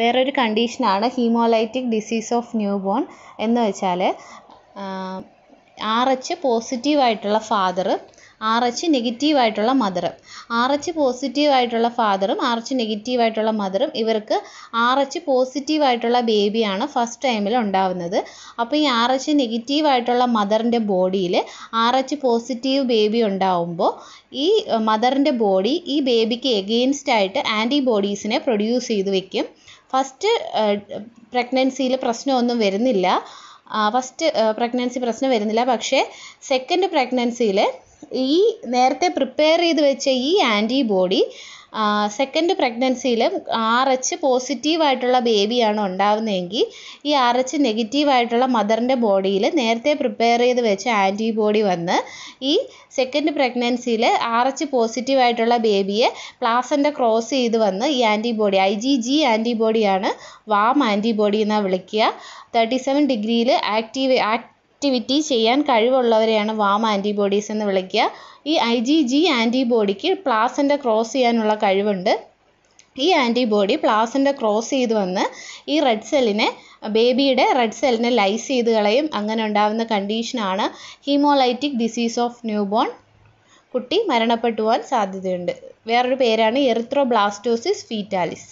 വേറൊരു കണ്ടീഷനാണ് haemolytic disease of newborn എന്ന് വെച്ചാൽ ആർ എച്ച് പോസിറ്റീവായിട്ടുള്ള ഫാദർ ആർ എച്ച് ആയിട്ടുള്ള മദറും ആർ എച്ച് ആയിട്ടുള്ള ഫാദറും ആർ എച്ച് ആയിട്ടുള്ള മദറും ഇവർക്ക് ആർ എച്ച് ആയിട്ടുള്ള ബേബിയാണ് ഫസ്റ്റ് ടൈമിൽ ഉണ്ടാവുന്നത് അപ്പോൾ ഈ ആർ എച്ച് ആയിട്ടുള്ള മദറിൻ്റെ ബോഡിയിൽ ആർ എച്ച് പോസിറ്റീവ് ബേബി ഉണ്ടാവുമ്പോൾ ഈ മദറിൻ്റെ ബോഡി ഈ ബേബിക്ക് എഗെയിൻസ്റ്റ് ആയിട്ട് ആൻറ്റിബോഡീസിനെ പ്രൊഡ്യൂസ് ചെയ്ത് വെക്കും ഫസ്റ്റ് പ്രഗ്നൻസിയിൽ പ്രശ്നമൊന്നും വരുന്നില്ല ഫസ്റ്റ് പ്രഗ്നൻസി പ്രശ്നം വരുന്നില്ല പക്ഷേ സെക്കൻഡ് പ്രഗ്നൻസിയിൽ ഈ നേരത്തെ പ്രിപ്പയർ ചെയ്ത് വെച്ച ഈ ആൻറ്റിബോഡി സെക്കൻഡ് പ്രഗ്നൻസിയിൽ ആർ എച്ച് പോസിറ്റീവായിട്ടുള്ള ബേബിയാണ് ഉണ്ടാവുന്നതെങ്കിൽ ഈ ആർ എച്ച് നെഗറ്റീവായിട്ടുള്ള മദറിൻ്റെ ബോഡിയിൽ നേരത്തെ പ്രിപ്പയർ ചെയ്ത് വെച്ച ആൻറ്റിബോഡി വന്ന് ഈ സെക്കൻഡ് പ്രഗ്നൻസിയിൽ ആർ എച്ച് പോസിറ്റീവായിട്ടുള്ള ബേബിയെ പ്ലാസൻ്റെ ക്രോസ് ചെയ്ത് വന്ന് ഈ ആൻറ്റിബോഡി ഐ ജി ജി ആൻറ്റിബോഡിയാണ് വാം ആൻറ്റിബോഡി എന്നാണ് വിളിക്കുക തേർട്ടി സെവൻ ഡിഗ്രിയിൽ ആക്റ്റീവ് ആക്ട് ആക്ടിവിറ്റി ചെയ്യാൻ കഴിവുള്ളവരെയാണ് വാം ആൻറ്റിബോഡീസ് എന്ന് വിളിക്കുക ഈ ഐ ജി ജി ആൻറ്റിബോഡിക്ക് പ്ലാസൻ്റ ക്രോസ് ചെയ്യാനുള്ള കഴിവുണ്ട് ഈ ആൻറ്റിബോഡി പ്ലാസൻ്റ ക്രോസ് ചെയ്ത് വന്ന് ഈ റെഡ് സെല്ലിനെ ബേബിയുടെ റെഡ് സെല്ലിനെ ലൈസ് ചെയ്ത് കളയും അങ്ങനെ ഉണ്ടാകുന്ന കണ്ടീഷനാണ് ഹീമോലൈറ്റിക് ഡിസീസ് ഓഫ് ന്യൂബോൺ കുട്ടി മരണപ്പെട്ടു പോകാൻ സാധ്യതയുണ്ട് വേറൊരു പേരാണ് ബ്ലാസ്റ്റോസിസ് ഫീറ്റാലിസ്